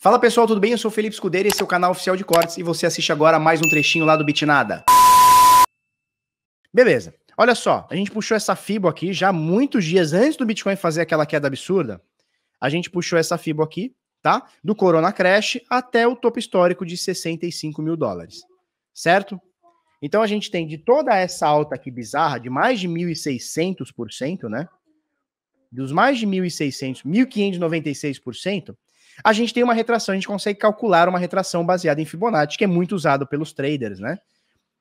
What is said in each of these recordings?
Fala pessoal, tudo bem? Eu sou o Felipe e esse é o canal oficial de cortes e você assiste agora mais um trechinho lá do Bitnada. Beleza. Olha só, a gente puxou essa FIBO aqui já muitos dias antes do Bitcoin fazer aquela queda absurda. A gente puxou essa FIBO aqui, tá? Do Corona Crash até o topo histórico de 65 mil dólares, certo? Então a gente tem de toda essa alta aqui bizarra, de mais de 1.600%, né? Dos mais de 1.600, 1.596%, a gente tem uma retração, a gente consegue calcular uma retração baseada em Fibonacci, que é muito usado pelos traders, né?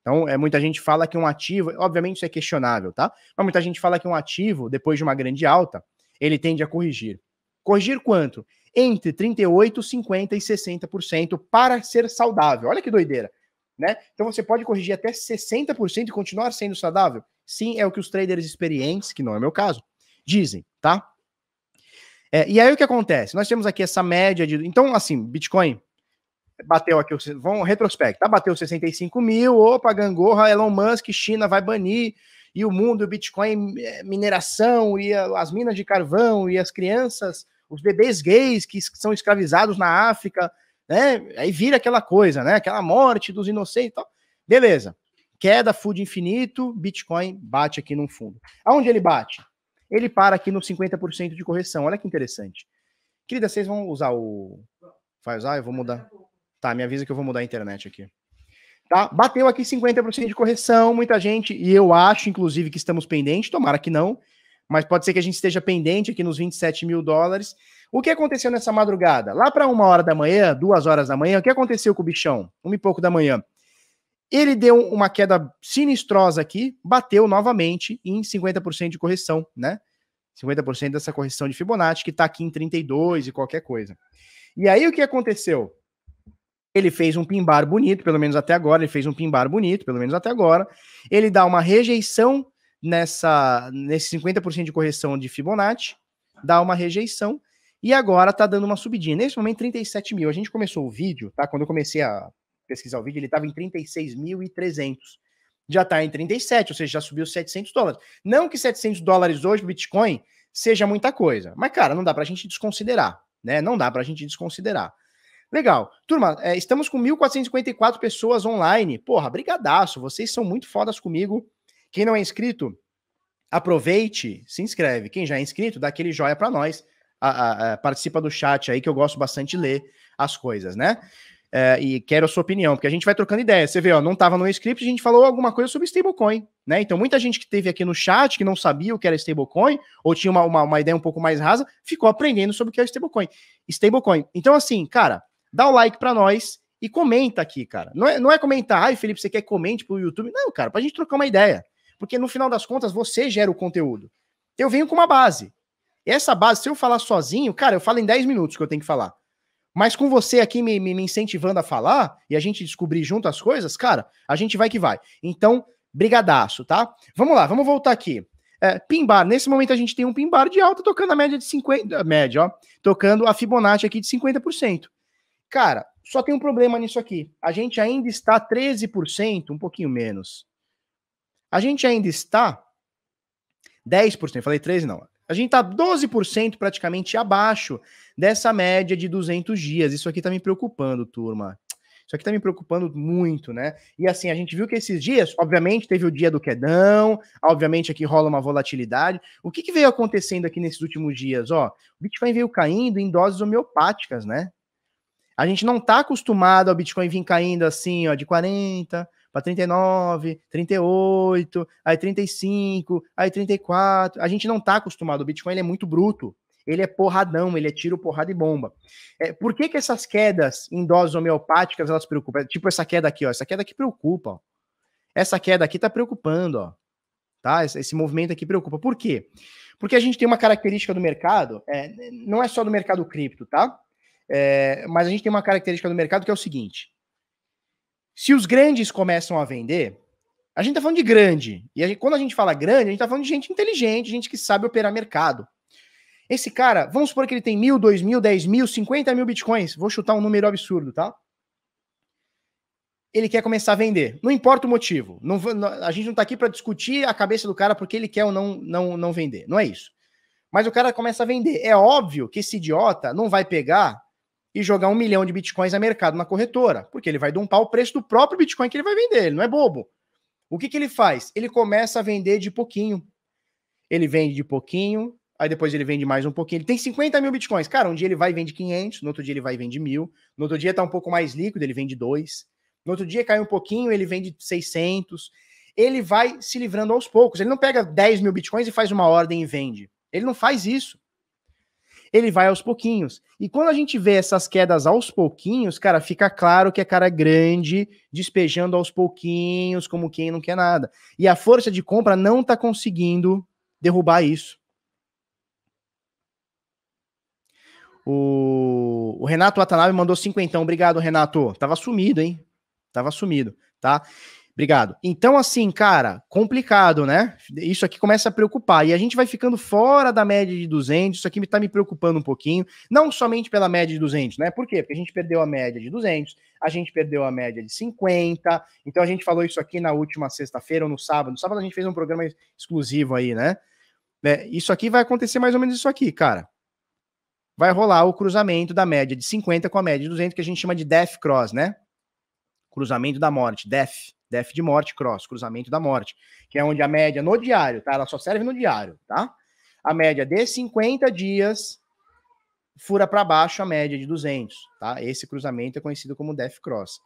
Então, é, muita gente fala que um ativo, obviamente isso é questionável, tá? Mas muita gente fala que um ativo, depois de uma grande alta, ele tende a corrigir. Corrigir quanto? Entre 38, 50 e 60% para ser saudável. Olha que doideira, né? Então você pode corrigir até 60% e continuar sendo saudável? Sim, é o que os traders experientes, que não é meu caso, dizem, tá? É, e aí o que acontece? Nós temos aqui essa média de. Então, assim, Bitcoin bateu aqui, vão retrospecto, tá? Bateu 65 mil, opa, gangorra, Elon Musk, China vai banir, e o mundo, o Bitcoin, é, mineração, e as minas de carvão, e as crianças, os bebês gays que são escravizados na África, né? Aí vira aquela coisa, né? Aquela morte dos inocentes e Beleza. Queda, food infinito, Bitcoin bate aqui num fundo. Aonde ele bate? ele para aqui no 50% de correção. Olha que interessante. Querida, vocês vão usar o. Vai usar? Eu vou mudar. Tá, me avisa que eu vou mudar a internet aqui. Tá? Bateu aqui 50% de correção, muita gente, e eu acho, inclusive, que estamos pendentes. tomara que não, mas pode ser que a gente esteja pendente aqui nos 27 mil dólares. O que aconteceu nessa madrugada? Lá para uma hora da manhã, duas horas da manhã, o que aconteceu com o bichão? Uma e pouco da manhã. Ele deu uma queda sinistrosa aqui, bateu novamente em 50% de correção, né? 50% dessa correção de Fibonacci, que está aqui em 32 e qualquer coisa. E aí o que aconteceu? Ele fez um pimbar bonito, pelo menos até agora, ele fez um pimbar bonito, pelo menos até agora. Ele dá uma rejeição nessa nesse 50% de correção de Fibonacci, dá uma rejeição e agora tá dando uma subidinha. Nesse momento, 37 mil. A gente começou o vídeo, tá? Quando eu comecei a pesquisar o vídeo, ele estava em 36.300. Já está em 37, ou seja, já subiu 700 dólares. Não que 700 dólares hoje no Bitcoin seja muita coisa, mas, cara, não dá para a gente desconsiderar, né? Não dá para a gente desconsiderar. Legal. Turma, é, estamos com 1.454 pessoas online. Porra, brigadaço. Vocês são muito fodas comigo. Quem não é inscrito, aproveite, se inscreve. Quem já é inscrito, dá aquele joia para nós. A, a, a, participa do chat aí, que eu gosto bastante de ler as coisas, né? É, e quero a sua opinião, porque a gente vai trocando ideia. Você vê, ó, não estava no script, a gente falou alguma coisa sobre stablecoin, né? Então, muita gente que teve aqui no chat, que não sabia o que era stablecoin, ou tinha uma, uma, uma ideia um pouco mais rasa, ficou aprendendo sobre o que é stablecoin. Stablecoin. Então, assim, cara, dá o like para nós e comenta aqui, cara. Não é, não é comentar, ai, Felipe, você quer comente pro YouTube? Não, cara, pra gente trocar uma ideia. Porque no final das contas, você gera o conteúdo. Eu venho com uma base. Essa base, se eu falar sozinho, cara, eu falo em 10 minutos que eu tenho que falar. Mas com você aqui me, me, incentivando a falar e a gente descobrir junto as coisas, cara, a gente vai que vai. Então, brigadaço, tá? Vamos lá, vamos voltar aqui. É, pimbar, nesse momento a gente tem um pimbar de alta tocando a média de 50, média, ó, tocando a Fibonacci aqui de 50%. Cara, só tem um problema nisso aqui. A gente ainda está 13%, um pouquinho menos. A gente ainda está 10%, falei 13 não. A gente está 12% praticamente abaixo dessa média de 200 dias. Isso aqui está me preocupando, turma. Isso aqui está me preocupando muito, né? E assim, a gente viu que esses dias, obviamente, teve o dia do quedão, obviamente aqui rola uma volatilidade. O que, que veio acontecendo aqui nesses últimos dias? Ó, o Bitcoin veio caindo em doses homeopáticas, né? A gente não está acostumado ao Bitcoin vir caindo assim, ó, de 40, para 39, 38, aí 35, aí 34. A gente não está acostumado. O Bitcoin ele é muito bruto. Ele é porradão, ele é tiro, porrada e bomba. É, por que, que essas quedas em doses homeopáticas elas preocupam? É tipo essa queda aqui, ó. Essa queda aqui preocupa. Ó. Essa queda aqui está preocupando, ó. Tá? Esse, esse movimento aqui preocupa. Por quê? Porque a gente tem uma característica do mercado, é, não é só do mercado cripto, tá? É, mas a gente tem uma característica do mercado que é o seguinte: se os grandes começam a vender, a gente está falando de grande. E a gente, quando a gente fala grande, a gente está falando de gente inteligente, gente que sabe operar mercado. Esse cara, vamos supor que ele tem mil, dois mil, dez mil, cinquenta mil bitcoins. Vou chutar um número absurdo, tá? Ele quer começar a vender. Não importa o motivo. Não, a gente não está aqui para discutir a cabeça do cara porque ele quer ou não, não, não vender. Não é isso. Mas o cara começa a vender. É óbvio que esse idiota não vai pegar e jogar um milhão de bitcoins a mercado na corretora, porque ele vai dumpar o preço do próprio bitcoin que ele vai vender, ele não é bobo. O que, que ele faz? Ele começa a vender de pouquinho. Ele vende de pouquinho, aí depois ele vende mais um pouquinho. Ele tem 50 mil bitcoins. Cara, um dia ele vai e vende 500, no outro dia ele vai e vende mil, no outro dia está um pouco mais líquido, ele vende dois. No outro dia cai um pouquinho, ele vende 600. Ele vai se livrando aos poucos. Ele não pega 10 mil bitcoins e faz uma ordem e vende. Ele não faz isso ele vai aos pouquinhos. E quando a gente vê essas quedas aos pouquinhos, cara, fica claro que é cara grande, despejando aos pouquinhos, como quem não quer nada. E a força de compra não tá conseguindo derrubar isso. O, o Renato Watanabe mandou cinquentão. Obrigado, Renato. Tava sumido, hein? Tava sumido, tá? Obrigado. Então, assim, cara, complicado, né? Isso aqui começa a preocupar. E a gente vai ficando fora da média de 200. Isso aqui está me preocupando um pouquinho. Não somente pela média de 200, né? Por quê? Porque a gente perdeu a média de 200, a gente perdeu a média de 50. Então, a gente falou isso aqui na última sexta-feira ou no sábado. No sábado a gente fez um programa exclusivo aí, né? É, isso aqui vai acontecer mais ou menos isso aqui, cara. Vai rolar o cruzamento da média de 50 com a média de 200, que a gente chama de death cross, né? Cruzamento da morte, death. DEF de morte, cross, cruzamento da morte, que é onde a média no diário, tá? Ela só serve no diário, tá? A média de 50 dias fura para baixo a média de 200, tá? Esse cruzamento é conhecido como DEF cross.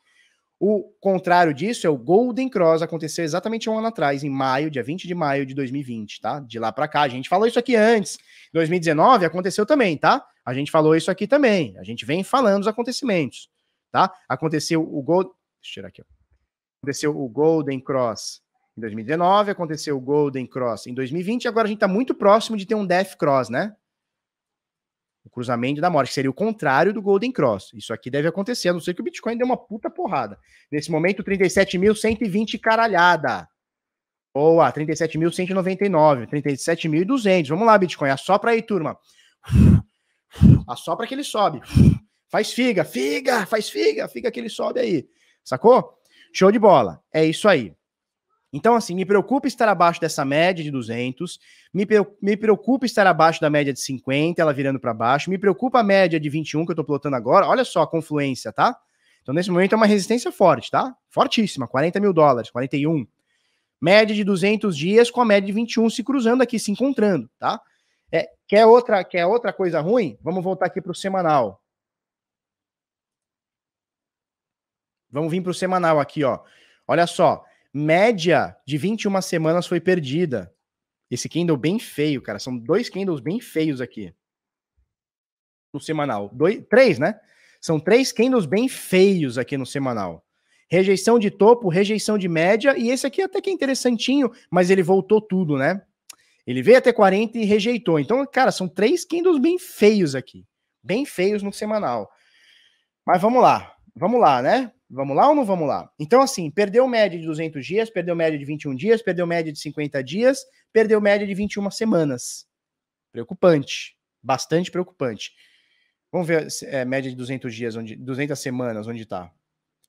O contrário disso é o Golden Cross, aconteceu exatamente um ano atrás, em maio, dia 20 de maio de 2020, tá? De lá para cá, a gente falou isso aqui antes. 2019 aconteceu também, tá? A gente falou isso aqui também. A gente vem falando os acontecimentos, tá? Aconteceu o Gold, deixa eu tirar aqui, ó aconteceu o Golden Cross em 2019, aconteceu o Golden Cross em 2020, e agora a gente está muito próximo de ter um Death Cross, né? O cruzamento da morte, que seria o contrário do Golden Cross. Isso aqui deve acontecer, a não ser que o Bitcoin dê uma puta porrada. Nesse momento, 37.120 caralhada. Boa, 37.199, 37.200. Vamos lá, Bitcoin, assopra aí, turma. Assopra que ele sobe. Faz figa, figa, faz figa, figa que ele sobe aí. Sacou? Show de bola. É isso aí. Então, assim, me preocupa estar abaixo dessa média de 200, me, me preocupa estar abaixo da média de 50, ela virando para baixo, me preocupa a média de 21 que eu estou plotando agora, olha só a confluência, tá? Então, nesse momento é uma resistência forte, tá? Fortíssima, 40 mil dólares, 41. Média de 200 dias com a média de 21 se cruzando aqui, se encontrando, tá? É, quer, outra, quer outra coisa ruim? Vamos voltar aqui para o semanal. Vamos vir para o semanal aqui, ó. Olha só, média de 21 semanas foi perdida. Esse candle bem feio, cara. São dois candles bem feios aqui. No semanal. Dois, três, né? São três candles bem feios aqui no semanal. Rejeição de topo, rejeição de média. E esse aqui até que é interessantinho, mas ele voltou tudo, né? Ele veio até 40 e rejeitou. Então, cara, são três candles bem feios aqui. Bem feios no semanal. Mas vamos lá. Vamos lá, né? Vamos lá ou não vamos lá? Então, assim, perdeu média de 200 dias, perdeu média de 21 dias, perdeu média de 50 dias, perdeu média de 21 semanas. Preocupante. Bastante preocupante. Vamos ver é, média de 200 dias, onde, 200 semanas, onde tá?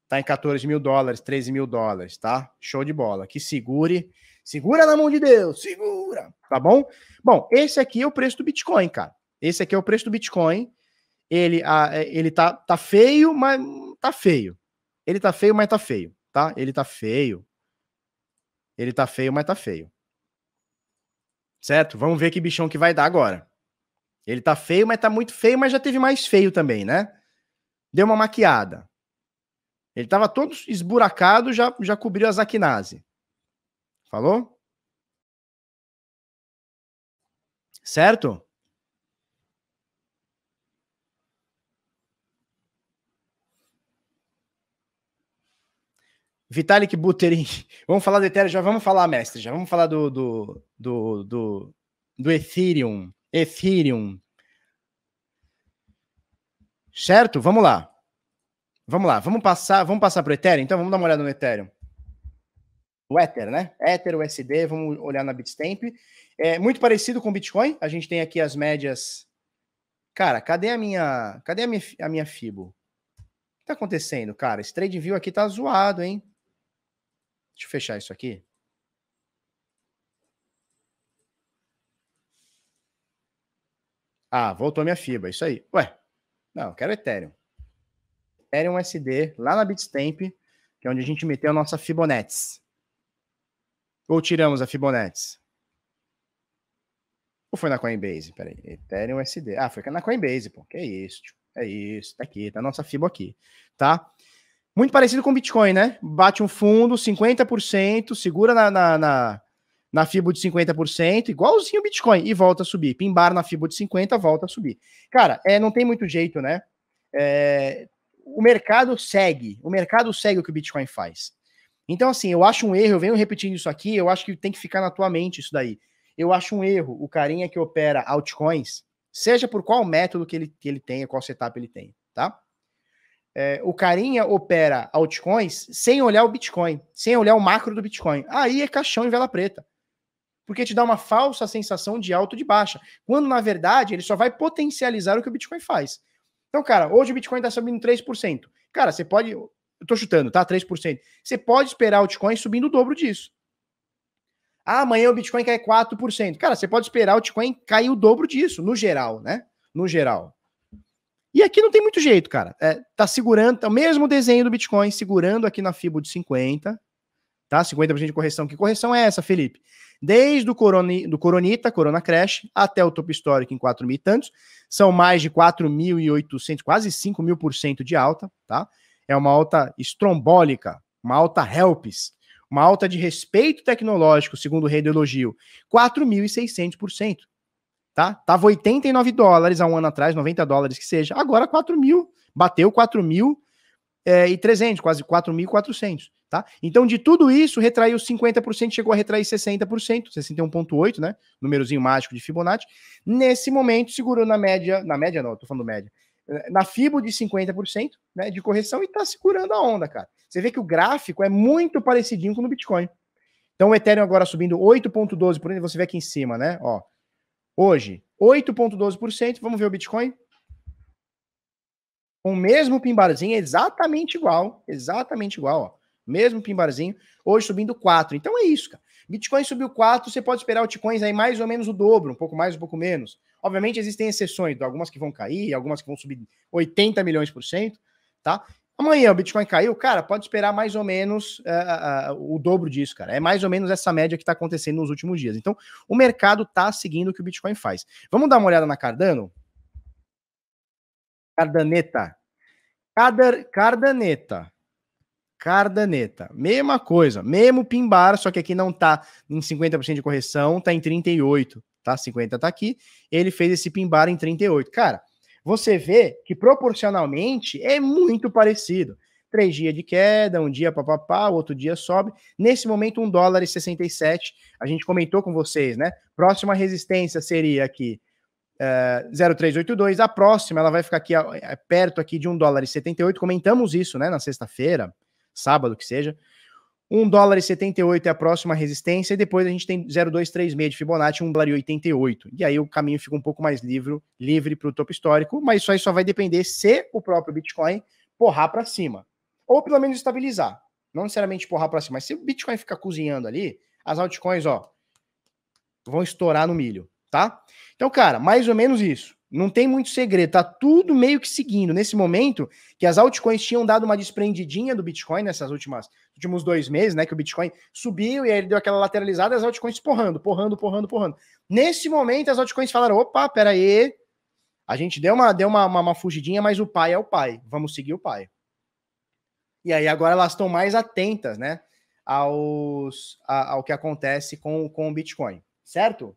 Tá em 14 mil dólares, 13 mil dólares, tá? Show de bola. Que segure. Segura na mão de Deus, segura, tá bom? Bom, esse aqui é o preço do Bitcoin, cara. Esse aqui é o preço do Bitcoin. Ele, a, é, ele tá, tá feio, mas tá feio. Ele tá feio, mas tá feio, tá? Ele tá feio. Ele tá feio, mas tá feio. Certo? Vamos ver que bichão que vai dar agora. Ele tá feio, mas tá muito feio, mas já teve mais feio também, né? Deu uma maquiada. Ele tava todo esburacado, já, já cobriu a zaquinase. Falou? Certo? Vitalik Buterin. Vamos falar do Ethereum, já vamos falar, mestre, já vamos falar do, do, do, do, do Ethereum. Ethereum. Certo? Vamos lá. Vamos lá, vamos passar, vamos passar para o Ethereum, então vamos dar uma olhada no Ethereum. O Ether, né? Ether, USD, vamos olhar na Bitstamp. É muito parecido com o Bitcoin, a gente tem aqui as médias. Cara, cadê a minha, cadê a minha, a minha Fibo? O que tá acontecendo, cara? Esse trade view aqui tá zoado, hein? Deixa eu fechar isso aqui. Ah, voltou minha FIBA, isso aí. Ué, não, quero Ethereum. Ethereum SD, lá na Bitstamp, que é onde a gente meteu a nossa Fibonacci. Ou tiramos a Fibonacci? Ou foi na Coinbase? Peraí, Ethereum SD. Ah, foi na Coinbase, pô. Que isso, tio. É isso, tá aqui, tá a nossa FIBO aqui, tá? Muito parecido com Bitcoin, né? Bate um fundo, 50%, segura na, na, na, na FIBO de 50%, igualzinho o Bitcoin, e volta a subir. Pimbar na FIBO de 50%, volta a subir. Cara, é, não tem muito jeito, né? É, o mercado segue, o mercado segue o que o Bitcoin faz. Então, assim, eu acho um erro, eu venho repetindo isso aqui, eu acho que tem que ficar na tua mente isso daí. Eu acho um erro o carinha que opera altcoins, seja por qual método que ele, que ele tenha, qual setup ele tem, tá? é, o carinha opera altcoins sem olhar o Bitcoin, sem olhar o macro do Bitcoin. Aí é caixão em vela preta. Porque te dá uma falsa sensação de alto de baixa, quando na verdade ele só vai potencializar o que o Bitcoin faz. Então, cara, hoje o Bitcoin está subindo 3%. Cara, você pode. Eu estou chutando, tá? 3%. Você pode esperar Bitcoin subindo o dobro disso. Ah, amanhã o Bitcoin cai 4%. Cara, você pode esperar o Bitcoin cair o dobro disso, no geral, né? No geral. E aqui não tem muito jeito, cara. É, tá segurando, tá o mesmo desenho do Bitcoin, segurando aqui na FIBO de 50, tá? 50% de correção. Que correção é essa, Felipe? Desde o coroni, do Coronita, Corona Crash, até o topo histórico em 4 mil e tantos, são mais de 4.800, quase 5 mil por cento de alta, tá? É uma alta estrombólica, uma alta helps, uma alta de respeito tecnológico, segundo o rei do elogio, 4.600% tá? Tava 89 dólares há um ano atrás, 90 dólares que seja. Agora 4 mil, bateu 4 mil é, e 300, quase 4.400, tá? Então, de tudo isso, retraiu 50%, chegou a retrair 60%, 61,8, né? Númerozinho mágico de Fibonacci. Nesse momento, segurou na média, na média não, tô falando média, na FIBO de 50%, né, de correção e tá segurando a onda, cara. Você vê que o gráfico é muito parecidinho com o do Bitcoin. Então, o Ethereum agora subindo 8,12, por exemplo, você vê aqui em cima, né? Ó, Hoje, 8,12%. Vamos ver o Bitcoin? Com o mesmo pimbarzinho, exatamente igual. Exatamente igual, ó. Mesmo pimbarzinho. Hoje subindo 4. Então é isso, cara. Bitcoin subiu 4, você pode esperar altcoins aí mais ou menos o dobro, um pouco mais, um pouco menos. Obviamente existem exceções, algumas que vão cair, algumas que vão subir 80 milhões por cento, tá? Amanhã o Bitcoin caiu, cara, pode esperar mais ou menos uh, uh, o dobro disso, cara. É mais ou menos essa média que está acontecendo nos últimos dias. Então, o mercado está seguindo o que o Bitcoin faz. Vamos dar uma olhada na Cardano? Cardaneta. Cardar, cardaneta. Cardaneta. Mesma coisa, mesmo pimbar, só que aqui não tá em 50% de correção, tá em 38, tá? 50 tá aqui. Ele fez esse pimbar em 38. Cara, você vê que proporcionalmente é muito parecido. Três dias de queda, um dia papapá, outro dia sobe. Nesse momento, um dólar e 67. A gente comentou com vocês, né? Próxima resistência seria aqui uh, eh, 0,382. A próxima, ela vai ficar aqui uh, perto aqui de um dólar e 78. Comentamos isso, né? Na sexta-feira, sábado que seja. 1 dólar e 78 é a próxima resistência, e depois a gente tem 0,236 de Fibonacci, 1 dólar e 88. E aí o caminho fica um pouco mais livre, livre para o topo histórico, mas isso aí só vai depender se o próprio Bitcoin porrar para cima. Ou pelo menos estabilizar. Não necessariamente porrar para cima, mas se o Bitcoin ficar cozinhando ali, as altcoins, ó, vão estourar no milho, tá? Então, cara, mais ou menos isso. Não tem muito segredo, tá tudo meio que seguindo. Nesse momento, que as altcoins tinham dado uma desprendidinha do Bitcoin nessas últimas últimos dois meses, né? Que o Bitcoin subiu e aí ele deu aquela lateralizada, as altcoins porrando, porrando, porrando, porrando. Nesse momento, as altcoins falaram: opa, peraí, a gente deu uma, deu uma, uma, uma fugidinha, mas o pai é o pai, vamos seguir o pai. E aí agora elas estão mais atentas, né? Aos, a, ao que acontece com, com o Bitcoin, certo?